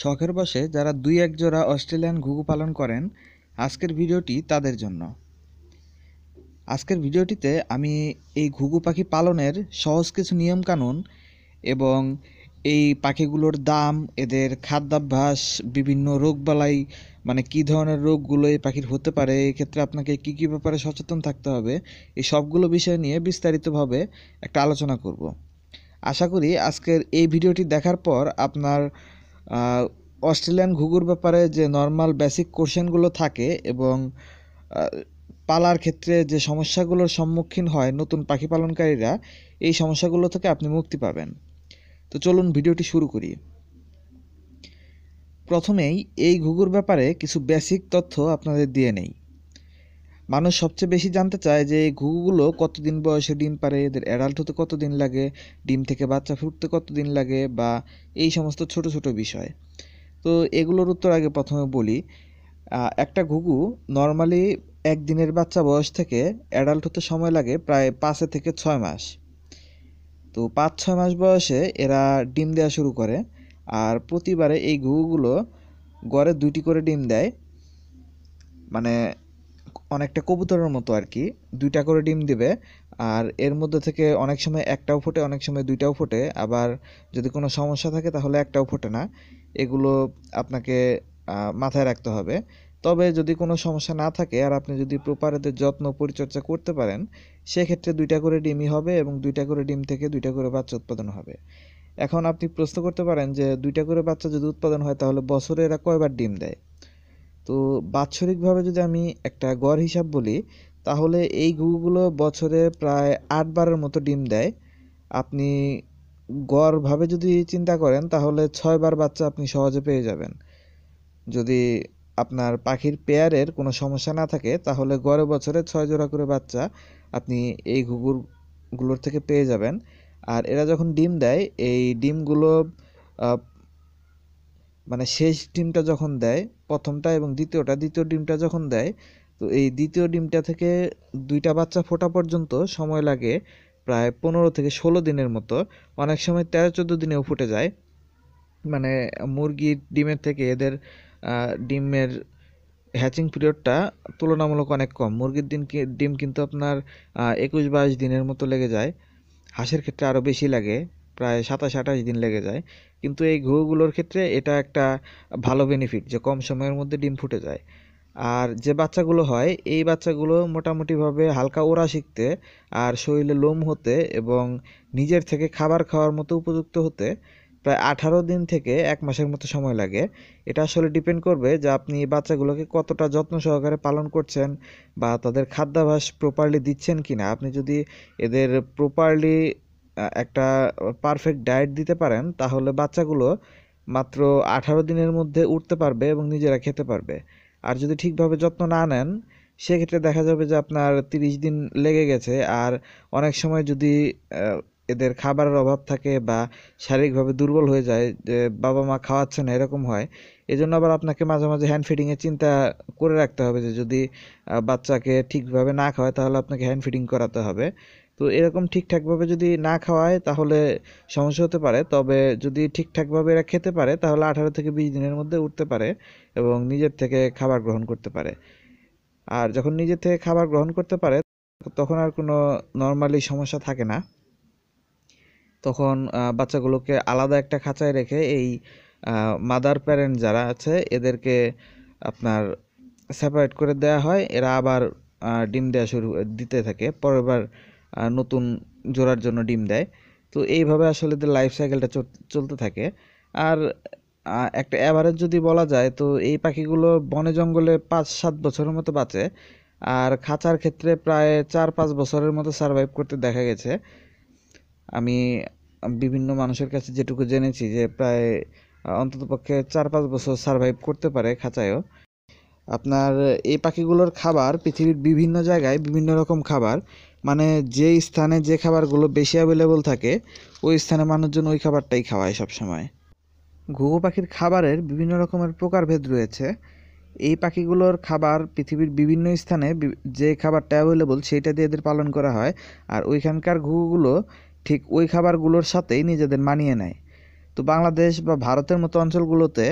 শখের বসে যারা দুই এক জোড়া অস্ট্রেলিয়ান ঘুঘু পালন করেন আজকের ভিডিওটি তাদের জন্য আজকের ভিডিওটিতে আমি এই ঘুঘু পাখি পালনের সহজ কিছু নিয়মকানুন এবং এই পাখিগুলোর দাম এদের খাদ্যাভ্যাস বিভিন্ন রোগবালাই মানে কি ধরনের রোগগুলো এই পাখির হতে পারে এক্ষেত্রে আপনাকে কি কি ব্যাপারে সচেতন থাকতে হবে এই সবগুলো বিষয় নিয়ে বিস্তারিতভাবে একটা আলোচনা করব আশা করি আজকের এই ভিডিওটি দেখার পর আপনার অস্ট্রেলিয়ান ঘুঘুর ব্যাপারে যে নর্মাল বেসিক কোশ্চেনগুলো থাকে এবং পালার ক্ষেত্রে যে সমস্যাগুলোর সম্মুখীন হয় নতুন পাখি পালনকারীরা এই সমস্যাগুলো থেকে আপনি মুক্তি পাবেন তো চলুন ভিডিওটি শুরু করি প্রথমেই এই ঘুঘুর ব্যাপারে কিছু বেসিক তথ্য আপনাদের দিয়ে নেই মানুষ সবচেয়ে বেশি জানতে চায় যে এই ঘুঘুগুলো কতদিন বয়সে ডিম পারে এদের অ্যাডাল্ট হতে কতদিন লাগে ডিম থেকে বাচ্চা ফুটতে কতদিন লাগে বা এই সমস্ত ছোট ছোট বিষয় তো এগুলোর উত্তর আগে প্রথমে বলি একটা ঘুঘু নর্মালি একদিনের বাচ্চা বয়স থেকে অ্যাডাল্ট হতে সময় লাগে প্রায় পাঁচে থেকে ছয় মাস তো পাঁচ ছয় মাস বয়সে এরা ডিম দেওয়া শুরু করে আর প্রতিবারে এই ঘুঘুগুলো গড়ে দুইটি করে ডিম দেয় মানে অনেকটা কবুতরের মতো আর কি দুইটা করে ডিম দিবে আর এর মধ্যে থেকে অনেক সময় একটাও ফোটে অনেক সময় দুইটাও ফোটে আবার যদি কোনো সমস্যা থাকে তাহলে একটাও ফোটে না এগুলো আপনাকে মাথায় রাখতে হবে তবে যদি কোনো সমস্যা না থাকে আর আপনি যদি প্রপার এদের যত্ন পরিচর্যা করতে পারেন সেক্ষেত্রে দুইটা করে ডিমই হবে এবং দুইটা করে ডিম থেকে দুইটা করে বাচ্চা উৎপাদন হবে এখন আপনি প্রশ্ন করতে পারেন যে দুইটা করে বাচ্চা যদি উৎপাদন হয় তাহলে বছরে এরা কয়বার ডিম দেয় তো বাৎসরিকভাবে যদি আমি একটা গড় হিসাব বলি তাহলে এই ঘুঘুগুলো বছরে প্রায় আটবারের মতো ডিম দেয় আপনি গড়ভাবে যদি চিন্তা করেন তাহলে ছয়বার বাচ্চা আপনি সহজে পেয়ে যাবেন যদি আপনার পাখির পেয়ারের কোনো সমস্যা না থাকে তাহলে গড়ে বছরে ছয় জোড়া করে বাচ্চা আপনি এই ঘুঘুরগুলোর থেকে পেয়ে যাবেন আর এরা যখন ডিম দেয় এই ডিমগুলো মানে শেষ ডিমটা যখন দেয় প্রথমটা এবং দ্বিতীয়টা দ্বিতীয় ডিমটা যখন দেয় তো এই দ্বিতীয় ডিমটা থেকে দুইটা বাচ্চা ফোটা পর্যন্ত সময় লাগে প্রায় পনেরো থেকে ষোলো দিনের মতো অনেক সময় তেরো চোদ্দো দিনেও ফুটে যায় মানে মুরগির ডিমের থেকে এদের ডিমের হ্যাচিং পিরিয়ডটা তুলনামূলক অনেক কম মুরগির দিন ডিম কিন্তু আপনার একুশ বাইশ দিনের মতো লেগে যায় হাঁসের ক্ষেত্রে আরও বেশি লাগে প্রায় সাতাশ আঠাশ দিন লেগে যায় কিন্তু এই ঘুঘুগুলোর ক্ষেত্রে এটা একটা ভালো বেনিফিট যে কম সময়ের মধ্যে ডিম ফুটে যায় আর যে বাচ্চাগুলো হয় এই বাচ্চাগুলো মোটামুটিভাবে হালকা ওড়া শিখতে আর শরীরে লোম হতে এবং নিজের থেকে খাবার খাওয়ার মতো উপযুক্ত হতে প্রায় আঠারো দিন থেকে এক মাসের মতো সময় লাগে এটা আসলে ডিপেন্ড করবে যে আপনি বাচ্চাগুলোকে কতটা যত্ন সহকারে পালন করছেন বা তাদের খাদ্যাভাস প্রপারলি দিচ্ছেন কি না আপনি যদি এদের প্রপারলি একটা পারফেক্ট ডায়েট দিতে পারেন তাহলে বাচ্চাগুলো মাত্র আঠারো দিনের মধ্যে উঠতে পারবে এবং নিজেরা খেতে পারবে আর যদি ঠিকভাবে যত্ন না নেন সেক্ষেত্রে দেখা যাবে যে আপনার তিরিশ দিন লেগে গেছে আর অনেক সময় যদি এদের খাবারের অভাব থাকে বা শারীরিকভাবে দুর্বল হয়ে যায় যে বাবা মা খাওয়াচ্ছে না এরকম হয় এজন্য আবার আপনাকে মাঝে মাঝে হ্যান্ড এর চিন্তা করে রাখতে হবে যে যদি বাচ্চাকে ঠিকভাবে না খাওয়ায় তাহলে আপনাকে হ্যান্ড ফিডিং করাতে হবে তো এরকম ঠিকঠাকভাবে যদি না খাওয়ায় তাহলে সমস্যা হতে পারে তবে যদি ঠিকঠাকভাবে এরা খেতে পারে তাহলে আঠারো থেকে বিশ দিনের মধ্যে উঠতে পারে এবং নিজের থেকে খাবার গ্রহণ করতে পারে আর যখন নিজের থেকে খাবার গ্রহণ করতে পারে তখন আর কোনো নর্মালি সমস্যা থাকে না তখন বাচ্চাগুলোকে আলাদা একটা খাঁচায় রেখে এই মাদার প্যারেন্ট যারা আছে এদেরকে আপনার সেপারেট করে দেয়া হয় এরা আবার ডিম দেওয়া শুরু দিতে থাকে পরেরবার নতুন জোড়ার জন্য ডিম দেয় তো এইভাবে আসলে লাইফ সাইকেলটা চলতে থাকে আর একটা অ্যাভারেজ যদি বলা যায় তো এই পাখিগুলো বনে জঙ্গলে পাঁচ সাত বছরের মতো বাঁচে আর খাঁচার ক্ষেত্রে প্রায় চার পাঁচ বছরের মতো সারভাইভ করতে দেখা গেছে আমি বিভিন্ন মানুষের কাছে যেটুকু জেনেছি যে প্রায় অন্ততপক্ষে চার পাঁচ বছর সারভাইভ করতে পারে খাঁচায়ও আপনার এই পাখিগুলোর খাবার পৃথিবীর বিভিন্ন জায়গায় বিভিন্ন রকম খাবার মানে যে স্থানে যে খাবারগুলো বেশি অ্যাভেলেবল থাকে ওই স্থানে মানুষজন ওই খাবারটাই খাওয়ায় সবসময় ঘুঘু পাখির খাবারের বিভিন্ন রকমের প্রকারভেদ রয়েছে এই পাখিগুলোর খাবার পৃথিবীর বিভিন্ন স্থানে যে খাবারটা অ্যাভেলেবল সেইটা দিয়ে এদের পালন করা হয় আর ওইখানকার ঘুঘুগুলো ঠিক ওই খাবারগুলোর সাথেই নিজেদের মানিয়ে নেয় তো বাংলাদেশ বা ভারতের মতো অঞ্চলগুলোতে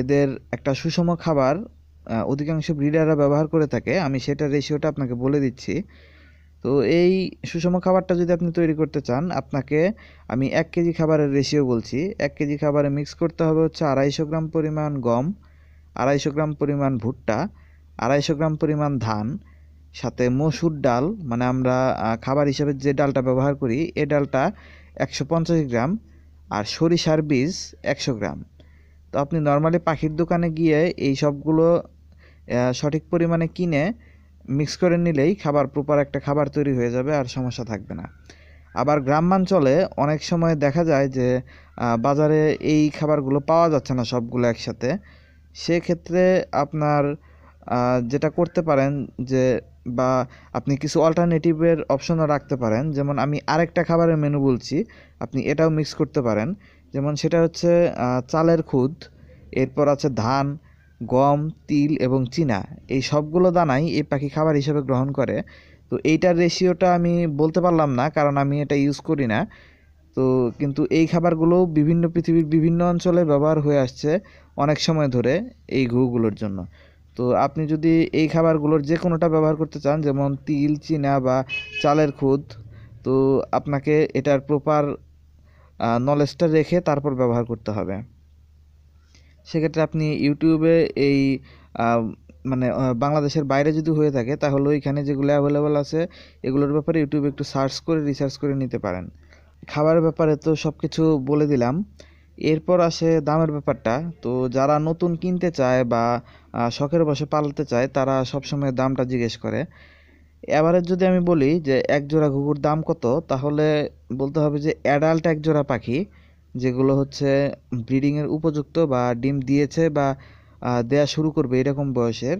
এদের একটা সুষম খাবার অধিকাংশ ব্রিডাররা ব্যবহার করে থাকে আমি সেটা রেশিওটা আপনাকে বলে দিচ্ছি তো এই সুষম খাবারটা যদি আপনি তৈরি করতে চান আপনাকে আমি এক কেজি খাবারের রেশিও বলছি এক কেজি খাবারে মিক্স করতে হবে হচ্ছে আড়াইশো গ্রাম পরিমাণ গম আড়াইশো গ্রাম পরিমাণ ভুট্টা আড়াইশো গ্রাম পরিমাণ ধান সাথে মসুর ডাল মানে আমরা খাবার হিসেবে যে ডালটা ব্যবহার করি এ ডালটা একশো পঞ্চাশ গ্রাম আর সরিষার বীজ একশো গ্রাম তো আপনি নর্মালি পাখির দোকানে গিয়ে এই সবগুলো সঠিক পরিমাণে কিনে মিক্স করে নিলেই খাবার প্রপার একটা খাবার তৈরি হয়ে যাবে আর সমস্যা থাকবে না আবার গ্রামাঞ্চলে অনেক সময় দেখা যায় যে বাজারে এই খাবারগুলো পাওয়া যাচ্ছে না সবগুলো একসাথে সেক্ষেত্রে আপনার যেটা করতে পারেন যে বা আপনি কিছু অল্টারনেটিভের অপশনও রাখতে পারেন যেমন আমি আরেকটা খাবারের মেনু বলছি আপনি এটাও মিক্স করতে পারেন যেমন সেটা হচ্ছে চালের খুদ এরপর আছে ধান গম তিল এবং চিনা এই সবগুলো দানাই এই পাখি খাবার হিসেবে গ্রহণ করে তো এইটার রেশিওটা আমি বলতে পারলাম না কারণ আমি এটা ইউজ করি না তো কিন্তু এই খাবারগুলো বিভিন্ন পৃথিবীর বিভিন্ন অঞ্চলে ব্যবহার হয়ে আসছে অনেক সময় ধরে এই ঘুগুলোর জন্য তো আপনি যদি এই খাবারগুলোর যে কোনোটা ব্যবহার করতে চান যেমন তিল চিনা বা চালের খুদ তো আপনাকে এটার প্রপার নলেজটা রেখে তারপর ব্যবহার করতে হবে সেক্ষেত্রে আপনি ইউটিউবে এই মানে বাংলাদেশের বাইরে যদি হয়ে থাকে তাহলে ওইখানে যেগুলো অ্যাভেলেবল আছে এগুলোর ব্যাপারে ইউটিউবে একটু সার্চ করে রিসার্চ করে নিতে পারেন খাবার ব্যাপারে তো সব কিছু বলে দিলাম এরপর আসে দামের ব্যাপারটা তো যারা নতুন কিনতে চায় বা শখের বসে পালতে চায় তারা সবসময় দামটা জিজ্ঞেস করে এবারের যদি আমি বলি যে এক জোড়া ঘুঘুর দাম কত তাহলে বলতে হবে যে অ্যাডাল্ট এক জোড়া পাখি যেগুলো হচ্ছে ব্রিডিংয়ের উপযুক্ত বা ডিম দিয়েছে বা দেয়া শুরু করবে এরকম বয়সের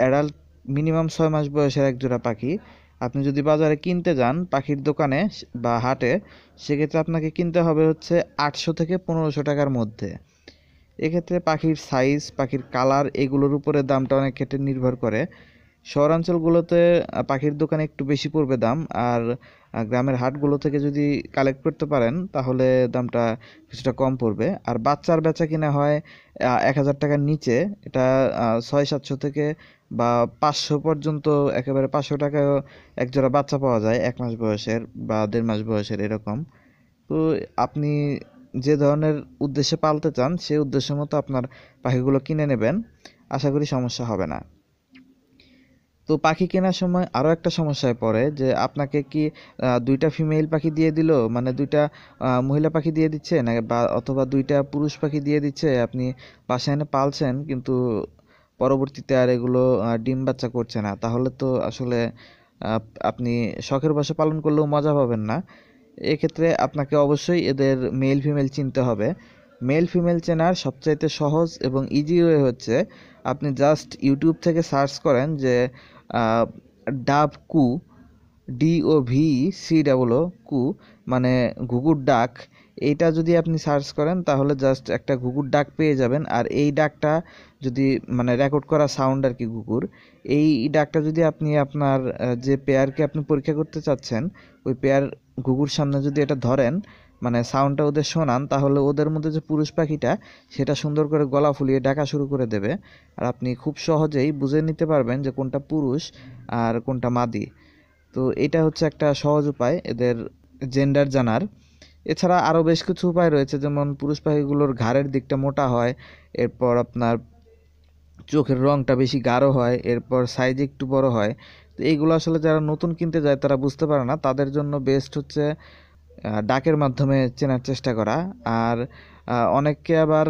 অ্যাডাল্ট মিনিমাম ছয় মাস বয়সের এক জোড়া পাখি আপনি যদি বাজারে কিনতে যান পাখির দোকানে বা হাটে সেক্ষেত্রে আপনাকে কিনতে হবে হচ্ছে আটশো থেকে পনেরোশো টাকার মধ্যে এক্ষেত্রে পাখির সাইজ পাখির কালার এগুলোর উপরে দামটা অনেক ক্ষেত্রে নির্ভর করে শহরাঞ্চলগুলোতে পাখির দোকানে একটু বেশি পড়বে দাম আর গ্রামের হাটগুলো থেকে যদি কালেক্ট করতে পারেন তাহলে দামটা কিছুটা কম পড়বে আর বাচ্চার বেচা কিনা হয় এক হাজার টাকার নিচে এটা ছয় সাতশো থেকে বা পাঁচশো পর্যন্ত একেবারে পাঁচশো টাকা একজোড়া বাচ্চা পাওয়া যায় এক মাস বয়সের বা দেড় মাস বয়সের এরকম তো আপনি যে ধরনের উদ্দেশ্যে পালতে চান সেই উদ্দেশ্য মতো আপনার পাখিগুলো কিনে নেবেন আশা করি সমস্যা হবে না তো পাখি কেনার সময় আরও একটা সমস্যায় পড়ে যে আপনাকে কি দুইটা ফিমেল পাখি দিয়ে দিল মানে দুইটা মহিলা পাখি দিয়ে দিচ্ছে না বা অথবা দুইটা পুরুষ পাখি দিয়ে দিচ্ছে আপনি বাসায় এনে পালছেন কিন্তু পরবর্তীতে আর এগুলো ডিম বাচ্চা করছে না তাহলে তো আসলে আপনি শখের বসে পালন করলেও মজা পাবেন না এক্ষেত্রে আপনাকে অবশ্যই এদের মেল ফিমেল চিনতে হবে মেল ফিমেল চেনার সবচাইতে সহজ এবং ইজি ওয়ে হচ্ছে আপনি জাস্ট ইউটিউব থেকে সার্চ করেন যে ডাব কু ডিওভি সি ডাবল কু মানে ঘুঘুর ডাক এইটা যদি আপনি সার্চ করেন তাহলে জাস্ট একটা ঘুঘুর ডাক পেয়ে যাবেন আর এই ডাকটা যদি মানে রেকর্ড করা সাউন্ড আর কি ঘুঘুর এই ডাকটা যদি আপনি আপনার যে পেয়ারকে আপনি পরীক্ষা করতে চাচ্ছেন ওই পেয়ার ঘুঘুর সামনে যদি এটা ধরেন মানে সাউন্ডটা ওদের শোনান তাহলে ওদের মধ্যে যে পুরুষ পাখিটা সেটা সুন্দর করে গলা ফুলিয়ে ডাকা শুরু করে দেবে আর আপনি খুব সহজেই বুঝে নিতে পারবেন যে কোনটা পুরুষ আর কোনটা মাদি তো এটা হচ্ছে একটা সহজ উপায় এদের জেন্ডার জানার এছাড়া আরও বেশ কিছু উপায় রয়েছে যেমন পুরুষ পাখিগুলোর ঘাড়ের দিকটা মোটা হয় এরপর আপনার চোখের রঙটা বেশি গাঢ় হয় এরপর সাইজ একটু বড় হয় তো এইগুলো আসলে যারা নতুন কিনতে যায় তারা বুঝতে পারে না তাদের জন্য বেস্ট হচ্ছে ডাকের মাধ্যমে চেনার চেষ্টা করা আর অনেককে আবার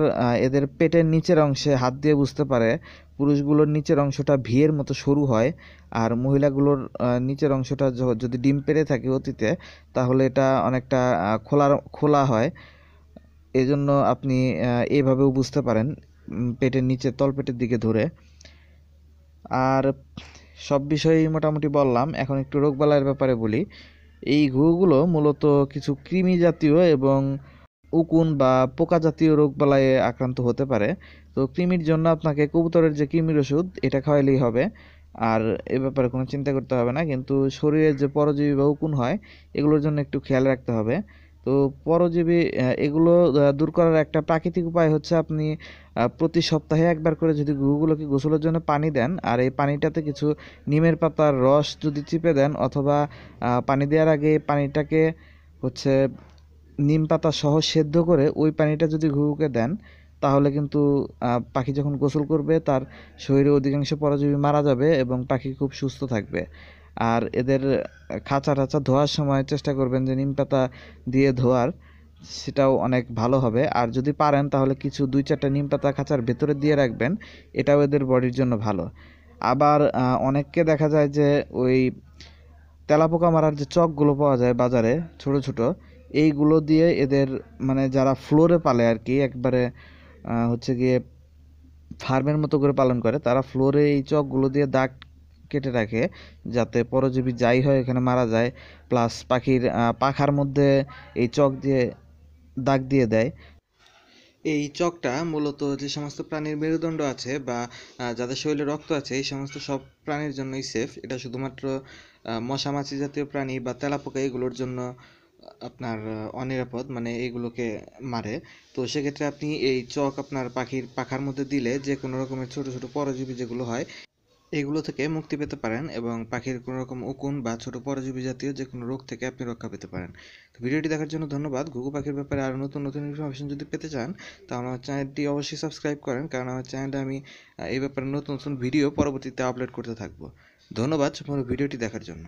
এদের পেটের নিচের অংশে হাত দিয়ে বুঝতে পারে পুরুষগুলোর নিচের অংশটা ভিয়ের মতো সরু হয় আর মহিলাগুলোর নিচের অংশটা যদি ডিম পেড়ে থাকে অতীতে তাহলে এটা অনেকটা খোলা খোলা হয় এজন্য আপনি এভাবেও বুঝতে পারেন পেটের নিচে তলপেটের দিকে ধরে আর সব বিষয়েই মোটামুটি বললাম এখন একটু রোগবালাইয়ের ব্যাপারে বলি এই ঘুগুলো মূলত কিছু কৃমি জাতীয় এবং উকুন বা পোকা জাতীয় রোগ বালায়ে আক্রান্ত হতে পারে তো কৃমির জন্য আপনাকে কবুতরের যে কৃমির ওষুধ এটা খাওয়াইলেই হবে আর এ ব্যাপারে কোনো চিন্তা করতে হবে না কিন্তু শরীরের যে পরজীবী বা উকুন হয় এগুলোর জন্য একটু খেয়াল রাখতে হবে তো পরজীবী এগুলো দূর করার একটা প্রাকৃতিক উপায় হচ্ছে আপনি প্রতি সপ্তাহে একবার করে যদি গুগুলোকে গোসলের জন্য পানি দেন আর এই পানিটাতে কিছু নিমের পাতার রস যদি চিপে দেন অথবা পানি দেওয়ার আগে পানিটাকে হচ্ছে নিম পাতা সহ সেদ্ধ করে ওই পানিটা যদি ঘুঘুকে দেন তাহলে কিন্তু পাখি যখন গোসল করবে তার শরীরে অধিকাংশ পরজীবী মারা যাবে এবং পাখি খুব সুস্থ থাকবে আর এদের খাঁচা টাচা ধোয়ার সময় চেষ্টা করবেন যে নিম পাতা দিয়ে ধোয়ার সেটাও অনেক ভালো হবে আর যদি পারেন তাহলে কিছু দুই চারটা নিম পাতা খাঁচার ভেতরে দিয়ে রাখবেন এটাও এদের বডির জন্য ভালো আবার অনেককে দেখা যায় যে ওই তেলাপোকা মারার যে চকগুলো পাওয়া যায় বাজারে ছোট ছোটো এইগুলো দিয়ে এদের মানে যারা ফ্লোরে পালে আর কি একবারে হচ্ছে গিয়ে ফার্মের মতো করে পালন করে তারা ফ্লোরে এই চকগুলো দিয়ে দাগ কেটে রাখে যাতে পরজীবী যাই হয় এখানে মারা যায় প্লাস পাখির পাখার মধ্যে এই চক দিয়ে দাগ দিয়ে দেয় এই চকটা মূলত যে সমস্ত প্রাণীর মেরুদণ্ড আছে বা যাদের শরীরে রক্ত আছে এই সমস্ত সব প্রাণীর জন্যই সেফ এটা শুধুমাত্র মশামাছি জাতীয় প্রাণী বা তেলাপোকা এগুলোর জন্য আপনার অনিরাপদ মানে এগুলোকে মারে তো সেক্ষেত্রে আপনি এই চক আপনার পাখির পাখার মধ্যে দিলে যে কোনো রকমের ছোট ছোট পরজীবী যেগুলো হয় এগুলো থেকে মুক্তি পেতে পারেন এবং পাখির কোনো রকম উকুন বা ছোট পরজীবী জাতীয় যে কোনো রোগ থেকে আপনি রক্ষা পেতে পারেন তো ভিডিওটি দেখার জন্য ধন্যবাদ ঘুঘু পাখির ব্যাপারে আরও নতুন নতুন ইনফরমেশন যদি পেতে চান তাহলে আমার চ্যানেলটি অবশ্যই সাবস্ক্রাইব করেন কারণ আমার চ্যানেলে আমি এই ব্যাপারে নতুন নতুন ভিডিও পরবর্তীতে আপলোড করতে থাকবো ধন্যবাদ সম্পূর্ণ ভিডিওটি দেখার জন্য